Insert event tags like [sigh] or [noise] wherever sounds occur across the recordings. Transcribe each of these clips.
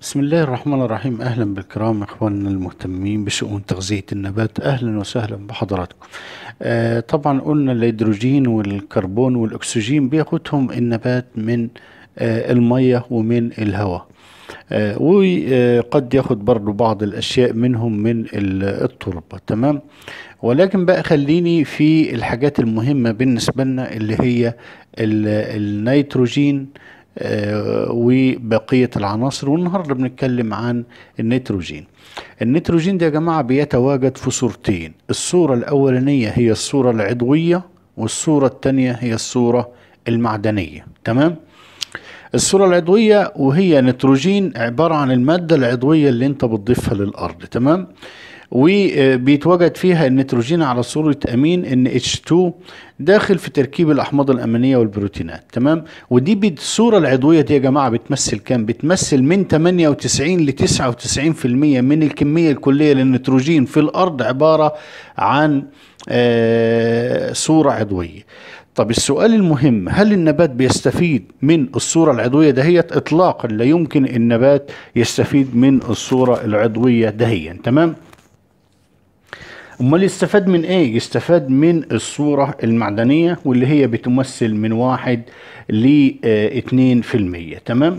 بسم الله الرحمن الرحيم أهلا بالكرام إخواننا المهتمين بشؤون تغذية النبات أهلا وسهلا بحضراتكم آه طبعا قلنا الهيدروجين والكربون والأكسجين بياخدهم النبات من آه المية ومن الهواء آه وقد ياخد برضو بعض الأشياء منهم من التربة تمام ولكن بقى خليني في الحاجات المهمة بالنسبة لنا اللي هي النيتروجين آه، وبقية العناصر والنهاردة بنتكلم عن النيتروجين النيتروجين ده يا جماعة بيتواجد في صورتين الصورة الأولانية هي الصورة العضوية والصورة الثانية هي الصورة المعدنية تمام؟ الصورة العضوية وهي نيتروجين عبارة عن المادة العضوية اللي انت بتضيفها للأرض تمام وبيتواجد فيها النيتروجين على صورة أمين NH2 داخل في تركيب الأحماض الأمينية والبروتينات تمام ودي الصورة العضوية دي يا جماعة بتمثل كام بتمثل من 98 ل 99% من الكمية الكلية للنيتروجين في الأرض عبارة عن آه، صورة عضوية طب السؤال المهم هل النبات بيستفيد من الصورة العضوية دهيت إطلاقا لا يمكن النبات يستفيد من الصورة العضوية دهيا تمام امال يستفاد من ايه يستفاد من الصورة المعدنية واللي هي بتمثل من واحد ل آه، في المية تمام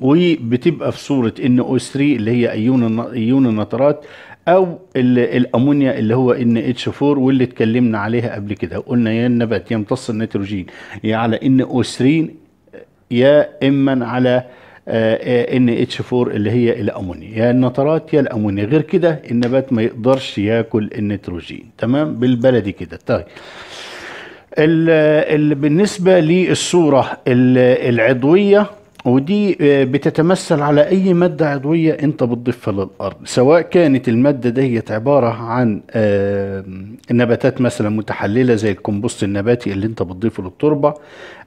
وبتبقى في صورة ان او 3 اللي هي ايون ايون النترات او الامونيا اللي هو ان اتش 4 واللي اتكلمنا عليها قبل كده قلنا يا النبات يمتص النيتروجين يا على ان او 3 يا اما على آه، آه، ان اتش 4 اللي هي الامونيا يا النترات يا الامونيا غير كده النبات ما يقدرش ياكل النيتروجين تمام بالبلدي كده طيب الـ الـ بالنسبه للصوره العضويه ودي آه، بتتمثل على اي ماده عضويه انت بتضيفها للارض سواء كانت الماده ديت عباره عن نباتات مثلا متحلله زي الكمبوست النباتي اللي انت بتضيفه للتربه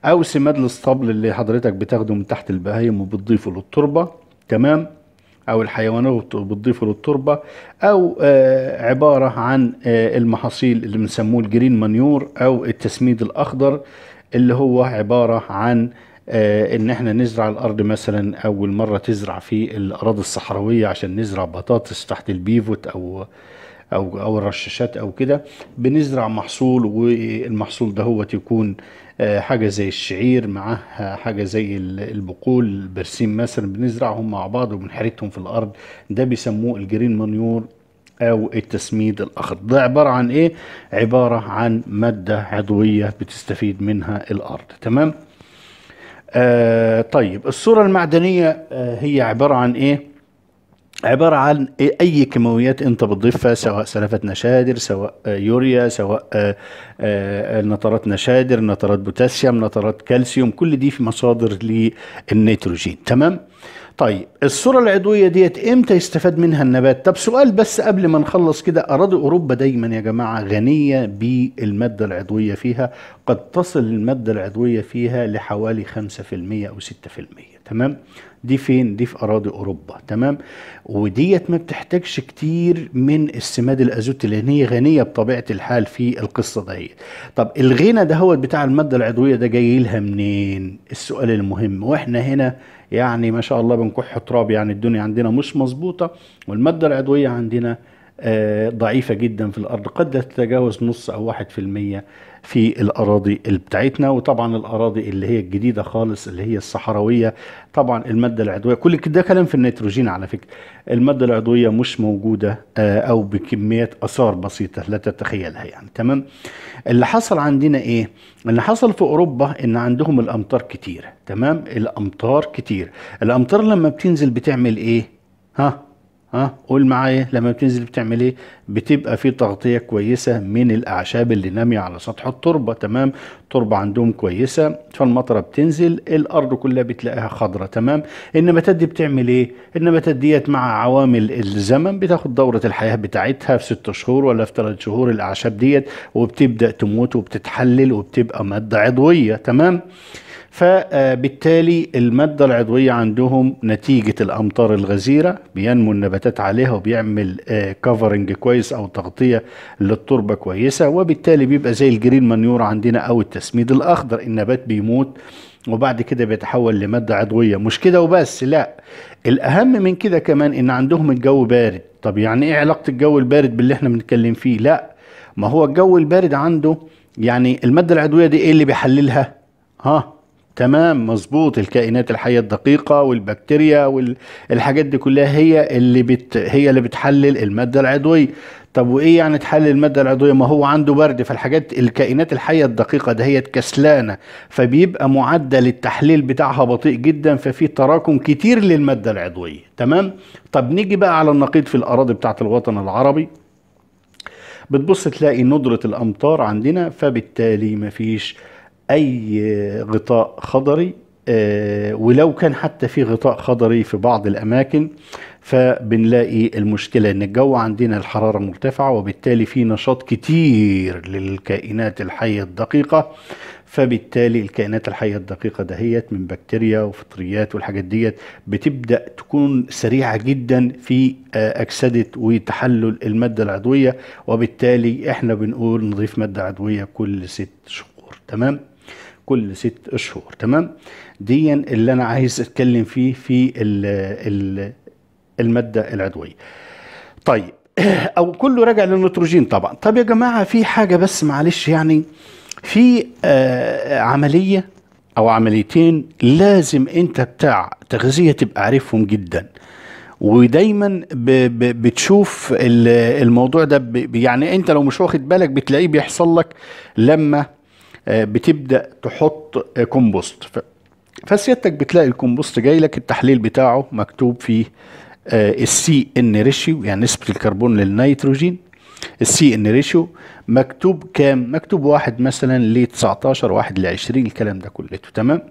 او سماد الاسطبل اللي حضرتك بتاخده من تحت البهايم وبتضيفه للتربه تمام او الحيوانات بتضيفه للتربه او آه، عباره عن آه، المحاصيل اللي بنسموه الجرين مانيور او التسميد الاخضر اللي هو عباره عن آه، ان احنا نزرع الارض مثلا اول مره تزرع في الاراضي الصحراويه عشان نزرع بطاطس تحت البيفوت او او او الرشاشات او كده بنزرع محصول والمحصول دهوت يكون آه، حاجه زي الشعير معاها حاجه زي البقول البرسيم مثلا بنزرعهم مع بعض وبنحرثهم في الارض ده بيسموه الجرين مانيور او التسميد الاخضر ده عباره عن ايه عباره عن ماده عضويه بتستفيد منها الارض تمام آه طيب الصورة المعدنية آه هي عبارة عن ايه عبارة عن إيه؟ اي كيماويات انت بتضيفها سواء سلفات نشادر سواء آه، يوريا سواء آه، آه، نترات نشادر نترات بوتاسيوم نترات كالسيوم كل دي في مصادر للنيتروجين تمام طيب الصوره العضويه ديت امتى يستفاد منها النبات طب سؤال بس قبل ما نخلص كده اراضي اوروبا دايما يا جماعه غنيه بالماده العضويه فيها قد تصل الماده العضويه فيها لحوالي 5% او 6% تمام دي فين دي في اراضي اوروبا تمام وديت ما بتحتاجش كتير من السماد الازوتي لان هي غنيه بطبيعه الحال في القصه دي طب الغنى دهوت بتاع الماده العضويه ده جاي لها منين السؤال المهم واحنا هنا يعني ما شاء الله بنكح تراب يعني الدنيا عندنا مش مظبوطه والماده العضويه عندنا آه، ضعيفة جدا في الأرض قد لا تتجاوز نص أو واحد في المية في الأراضي بتاعتنا وطبعا الأراضي اللي هي الجديدة خالص اللي هي الصحراوية طبعا المادة العضوية كل ده كلام في النيتروجين على فكرة المادة العضوية مش موجودة آه، أو بكميات آثار بسيطة لا تتخيلها يعني تمام اللي حصل عندنا إيه اللي حصل في أوروبا إن عندهم الأمطار كتير تمام الأمطار كتير الأمطار لما بتنزل بتعمل إيه ها ها قول معايا لما بتنزل بتعمل ايه بتبقى في تغطيه كويسه من الاعشاب اللي ناميه على سطح التربه تمام التربه عندهم كويسه فالمطره بتنزل الارض كلها بتلاقيها خضره تمام النباتات دي بتعمل ايه النباتات ديت مع عوامل الزمن بتاخد دوره الحياه بتاعتها في ست شهور ولا في ثلاث شهور الاعشاب ديت وبتبدا تموت وبتتحلل وبتبقى ماده عضويه تمام فبالتالي المادة العضوية عندهم نتيجة الأمطار الغزيرة بينمو النباتات عليها وبيعمل كفرنج آه، كويس أو تغطية للتربة كويسة وبالتالي بيبقى زي الجرين مانيور عندنا أو التسميد الأخضر النبات بيموت وبعد كده بيتحول لمادة عضوية مش كده وبس لا الأهم من كده كمان إن عندهم الجو بارد طب يعني إيه علاقة الجو البارد باللي إحنا بنتكلم فيه لا ما هو الجو البارد عنده يعني المادة العضوية دي إيه اللي بيحللها ها تمام مظبوط الكائنات الحيه الدقيقه والبكتيريا والحاجات دي كلها هي اللي بت هي اللي بتحلل الماده العضويه طب وايه يعني تحلل الماده العضويه ما هو عنده برد فالحاجات الكائنات الحيه الدقيقه ده هي كسلانه فبيبقى معدل التحليل بتاعها بطيء جدا ففي تراكم كتير للماده العضويه تمام طب نيجي بقى على النقيض في الاراضي بتاعه الوطن العربي بتبص تلاقي ندره الامطار عندنا فبالتالي مفيش فيش اي غطاء خضري آه، ولو كان حتى في غطاء خضري في بعض الاماكن فبنلاقي المشكله ان الجو عندنا الحراره مرتفعه وبالتالي في نشاط كتير للكائنات الحيه الدقيقه فبالتالي الكائنات الحيه الدقيقه دهيت من بكتيريا وفطريات والحاجات ديت بتبدا تكون سريعه جدا في اكسده آه، وتحلل الماده العضويه وبالتالي احنا بنقول نضيف ماده عضويه كل ست شهور تمام كل ست اشهر تمام دي اللي انا عايز اتكلم فيه في الـ الـ الماده العضويه طيب [clears throat] او كله راجع للنيتروجين طبعا طب يا جماعه في حاجه بس معلش يعني في آه عمليه او عمليتين لازم انت بتاع تغذيه تبقى عارفهم جدا ودايما بتشوف الموضوع ده يعني انت لو مش واخد بالك بتلاقيه بيحصل لك لما آه، بتبدا تحط آه، كومبوست فسيادتك بتلاقي الكومبوست جاي لك التحليل بتاعه مكتوب فيه السي ان ريشيو يعني نسبه الكربون للنيتروجين السي ان ريشيو مكتوب كام مكتوب واحد مثلا ل 19 واحد ل 20 الكلام ده كلته تمام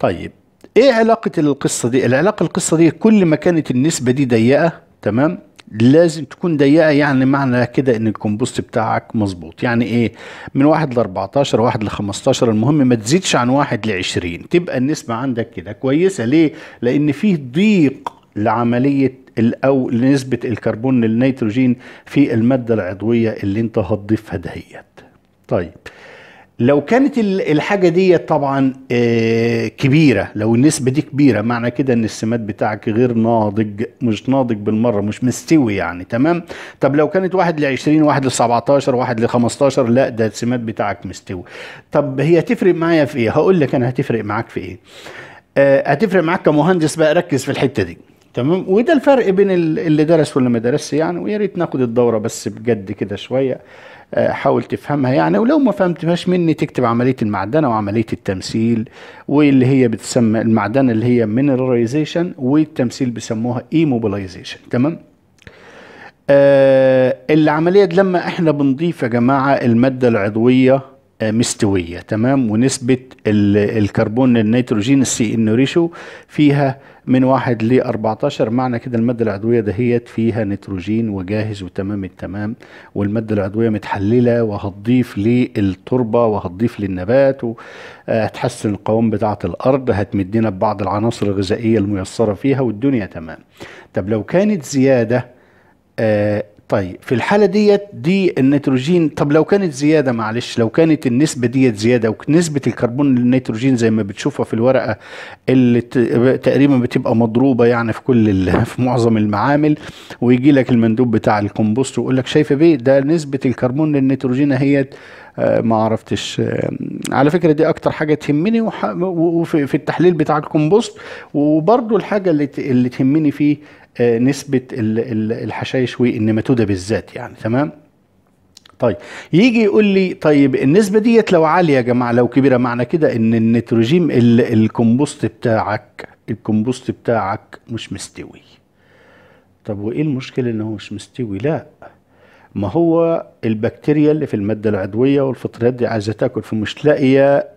طيب ايه علاقه القصه دي العلاقه القصه دي كل ما كانت النسبه دي ضيقه تمام لازم تكون ضيقه يعني معنى كده ان الكومبوست بتاعك مظبوط يعني ايه من واحد ل 14 واحد ل 15 المهم ما تزيدش عن واحد ل 20 تبقى النسبه عندك كده كويسه ليه لان فيه ضيق لعمليه او لنسبه الكربون للنيتروجين في الماده العضويه اللي انت هتضيفها دهيت طيب لو كانت الحاجه دي طبعا آه، كبيره لو النسبه دي كبيره معنى كده ان السماد بتاعك غير ناضج مش ناضج بالمره مش مستوي يعني تمام طب لو كانت واحد ل 20 واحد ل 17 واحد ل 15 لا ده السماد بتاعك مستوي طب هي تفرق معايا في ايه هقول لك انا هتفرق معاك في ايه آه، هتفرق معاك كمهندس بقى ركز في الحته دي تمام وده الفرق بين اللي درس واللي ما درسش يعني ويا ريت ناخد الدوره بس بجد كده شويه آه، حاول تفهمها يعني ولو ما فهمتهاش مني تكتب عمليه المعدنه وعمليه التمثيل واللي هي بتسمى المعدنه اللي هي مينراليزيشن والتمثيل بيسموها ايموبيلايزيشن تمام آه العمليه دي لما احنا بنضيف يا جماعه الماده العضويه آه، مستوية تمام ونسبة الكربون النيتروجين السي ان ريشو فيها من واحد ل 14 معنى كده المادة العضوية دهيت فيها نيتروجين وجاهز وتمام التمام والمادة العضوية متحللة وهتضيف للتربة وهتضيف للنبات وهتحسن آه، القوام بتاعة الأرض هتمدينا ببعض العناصر الغذائية الميسرة فيها والدنيا تمام طب لو كانت زيادة آه طيب في الحالة ديت دي النيتروجين طب لو كانت زيادة معلش لو كانت النسبة ديت زيادة ونسبة الكربون للنيتروجين زي ما بتشوفها في الورقة اللي تقريبا بتبقى مضروبة يعني في كل في معظم المعامل ويجي لك المندوب بتاع الكمبوست ويقول لك شايفة بيه ده نسبة الكربون للنيتروجين اهيت آه، ما عرفتش آه، على فكره دي اكتر حاجه تهمني وفي التحليل بتاع الكومبوست وبرده الحاجه اللي اللي تهمني فيه آه، نسبه الحشائش والنماتوده بالذات يعني تمام طيب يجي يقول لي طيب النسبه ديت لو عاليه يا جماعه لو كبيره معنى كده ان النيتروجين الكمبوست بتاعك الكمبوست بتاعك مش مستوي طب وايه المشكله ان هو مش مستوي لا ما هو البكتيريا اللي في الماده العضويه والفطريات دي عايزه تاكل فمش لاقيه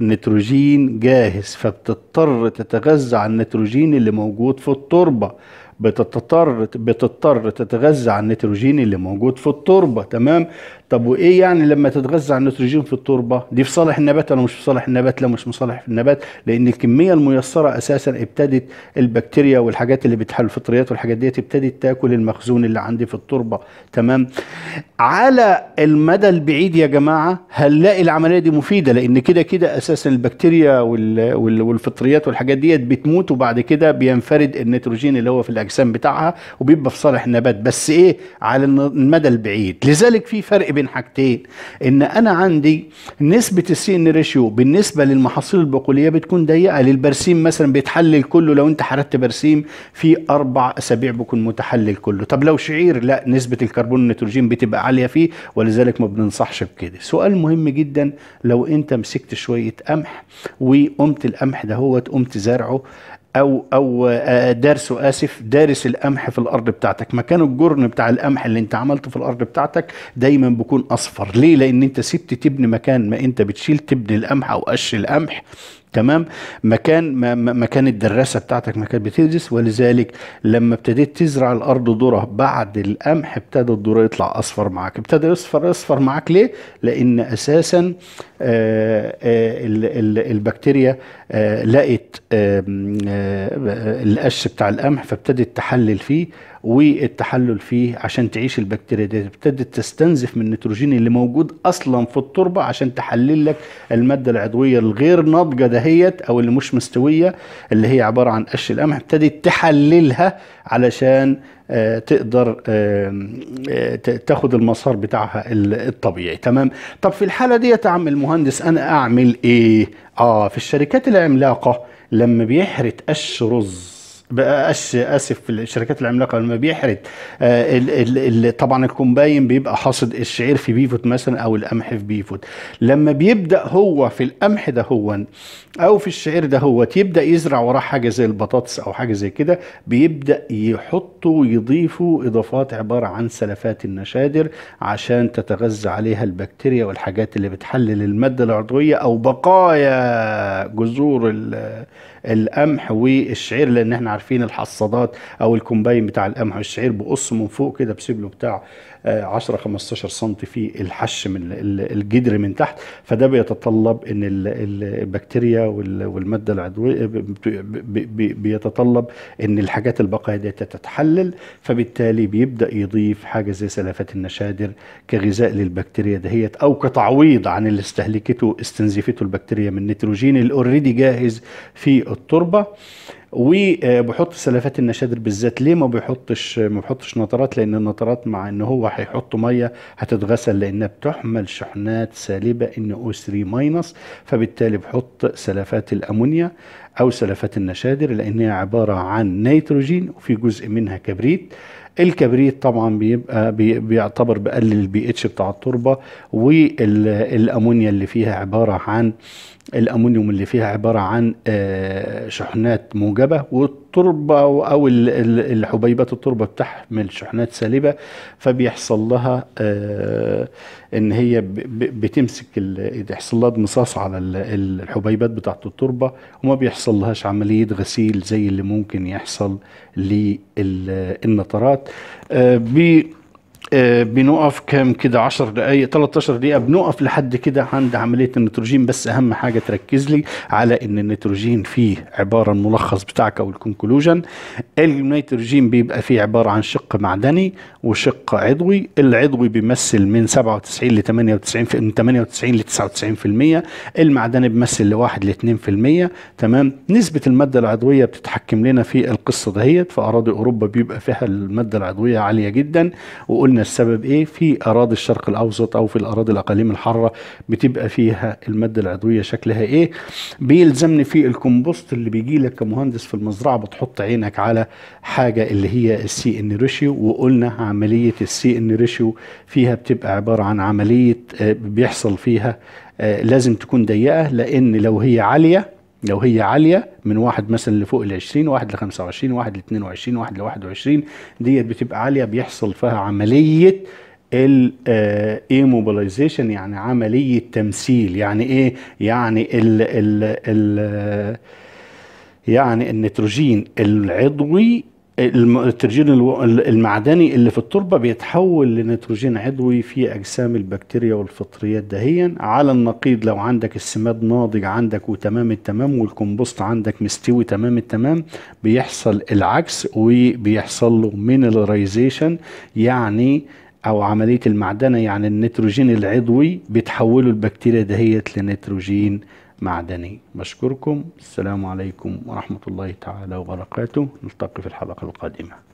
نيتروجين جاهز فبتضطر تتغذى على النيتروجين اللي موجود في التربه بتضطر بتضطر تتغذى على النيتروجين اللي موجود في التربه تمام طب وايه يعني لما تتغذى على النيتروجين في التربه دي في صالح النبات ولا مش في صالح النبات لا مش في صالح النبات لان الكميه الميسره اساسا ابتدت البكتيريا والحاجات اللي بتحل الفطريات والحاجات ديت ابتدت تاكل المخزون اللي عندي في التربه تمام على المدى البعيد يا جماعه هنلاقي العمليه دي مفيده لان كده كده اساسا البكتيريا والفطريات والحاجات ديت بتموت وبعد كده بينفرد النيتروجين اللي هو في الاجسام بتاعها وبيبقى في صالح النبات بس ايه على المدى البعيد لذلك في فرق بين بين حاجتين ان انا عندي نسبه السي ان ريشيو بالنسبه للمحاصيل البقوليه بتكون ضيقه للبرسيم مثلا بيتحلل كله لو انت حردت برسيم في اربع اسابيع بيكون متحلل كله طب لو شعير لا نسبه الكربون النيتروجين بتبقى عاليه فيه ولذلك ما بننصحش بكده سؤال مهم جدا لو انت مسكت شويه قمح وقمت القمح دهوت قمت زرعه او او آه، دارسه اسف دارس القمح في الارض بتاعتك مكان الجرن بتاع القمح اللي انت عملته في الارض بتاعتك دايما بيكون اصفر ليه لان انت سبت تبني مكان ما انت بتشيل تبني القمح او قش القمح تمام مكان مكان الدراسه بتاعتك ما كانت بتدرس ولذلك لما ابتديت تزرع الارض ذره بعد القمح ابتدى الذره يطلع اصفر معاك ابتدى يصفر يصفر معاك ليه لان اساسا آه، آه، البكتيريا آه، لقت القش بتاع القمح فابتدت تحلل فيه والتحلل فيه عشان تعيش البكتيريا دي ابتدت تستنزف من النيتروجين اللي موجود اصلا في التربه عشان تحلل لك الماده العضويه الغير ناضجه دهيت او اللي مش مستويه اللي هي عباره عن قش القمح ابتدت تحللها علشان آه، تقدر آه، تاخد المسار بتاعها الطبيعي تمام طب في الحاله دي يا عم المهندس انا اعمل ايه اه في الشركات العملاقه لما بيحرت قش رز بقاش اسف الشركات العملاقه لما بيحرد آه ال ال طبعا الكومباين بيبقى حاصد الشعير في بيفوت مثلا او القمح في بيفوت لما بيبدا هو في القمح ده هو او في الشعير ده هو يبدا يزرع وراه حاجه زي البطاطس او حاجه زي كده بيبدا يحطوا يضيفوا اضافات عباره عن سلفات النشادر عشان تتغذى عليها البكتيريا والحاجات اللي بتحلل الماده العضويه او بقايا جذور القمح والشعير لان احنا عارفين الحصادات او الكومباين بتاع القمح والشعير بقص من فوق كده بسيب له بتاع 10 15 سم في الحش من الجدر من تحت فده بيتطلب ان البكتيريا والماده العضويه بيتطلب ان الحاجات البقايا دي تتحلل فبالتالي بيبدا يضيف حاجه زي سلافات النشادر كغذاء للبكتيريا دهيت او كتعويض عن اللي استهلكته استنزفته البكتيريا من نيتروجين الاوريدي جاهز في التربه وبحط سلفات النشادر بالذات ليه ما بيحطش ما بيحطش نطرات لان النطرات مع ان هو هيحط ميه هتتغسل لانها بتحمل شحنات سالبه ان او 3 ماينس فبالتالي بحط سلفات الامونيا أو سلفات النشادر لأنها عبارة عن نيتروجين وفي جزء منها كبريت الكبريت طبعا بيبقى بيعتبر بقلل البي اتش بتاع التربه والامونيا اللي فيها عباره عن الامونيوم اللي فيها عباره عن آه، شحنات موجبه التربة أو الحبيبات التربة بتحمل شحنات سالبة فبيحصل لها آه، إن هي بتمسك بيحصل لها مصاص على الحبيبات بتاعة التربة وما بيحصل لهاش عملية غسيل زي اللي ممكن يحصل للنترات آه، بنقف كام كده 10 دقائق 13 دقيقه بنقف لحد كده عند عمليه النيتروجين بس اهم حاجه تركز لي على ان النيتروجين فيه عباره الملخص بتاعك او الكونكلوجن النيتروجين بيبقى فيه عباره عن شق معدني وشق عضوي العضوي بيمثل من 97 ل 98 في من 98 ل 99% المعدني بيمثل لواحد ل 2% تمام نسبة المادة العضوية بتتحكم لنا في القصة دهيت في أراضي أوروبا بيبقى فيها المادة العضوية عالية جدا وقلنا السبب إيه في أراضي الشرق الأوسط أو في الأراضي الأقاليم الحارة بتبقى فيها المادة العضوية شكلها إيه بيلزمني في الكمبوست اللي بيجي لك كمهندس في المزرعة بتحط عينك على حاجة اللي هي السي ان ريشيو وقلنا عملية السي ان ريشيو فيها بتبقى عبارة عن عملية آه، بيحصل فيها آه، لازم تكون ضيقة لأن لو هي عالية لو هي عالية من واحد مثلا لفوق ال 20 واحد ل 25 واحد ل 22 واحد ل 21 ديت بتبقى عالية بيحصل فيها عملية ايموبلايزيشن آه، يعني عملية تمثيل يعني ايه يعني ال ال ال يعني النيتروجين العضوي النيتروجين المعدني اللي في التربه بيتحول لنيتروجين عضوي في اجسام البكتيريا والفطريات دهيا على النقيض لو عندك السماد ناضج عندك وتمام التمام والكمبوست عندك مستوي تمام التمام بيحصل العكس وبيحصل له مينرايزيشن يعني او عمليه المعدنه يعني النيتروجين العضوي بتحوله البكتيريا دهيت لنيتروجين معدني بشكركم السلام عليكم ورحمة الله تعالى وبركاته نلتقي في الحلقة القادمة